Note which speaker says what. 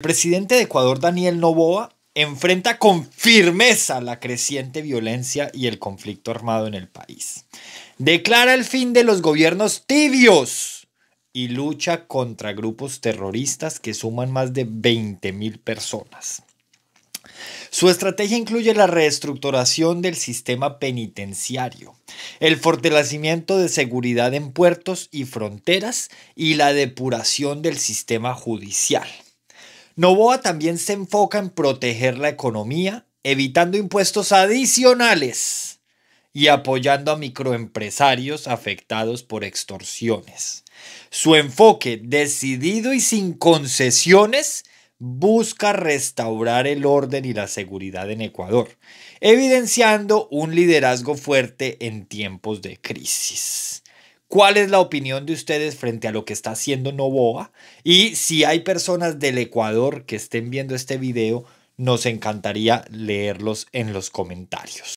Speaker 1: El presidente de Ecuador, Daniel Noboa, enfrenta con firmeza la creciente violencia y el conflicto armado en el país. Declara el fin de los gobiernos tibios y lucha contra grupos terroristas que suman más de 20.000 personas. Su estrategia incluye la reestructuración del sistema penitenciario, el fortalecimiento de seguridad en puertos y fronteras y la depuración del sistema judicial. Novoa también se enfoca en proteger la economía, evitando impuestos adicionales y apoyando a microempresarios afectados por extorsiones. Su enfoque decidido y sin concesiones busca restaurar el orden y la seguridad en Ecuador, evidenciando un liderazgo fuerte en tiempos de crisis cuál es la opinión de ustedes frente a lo que está haciendo Novoa y si hay personas del Ecuador que estén viendo este video, nos encantaría leerlos en los comentarios.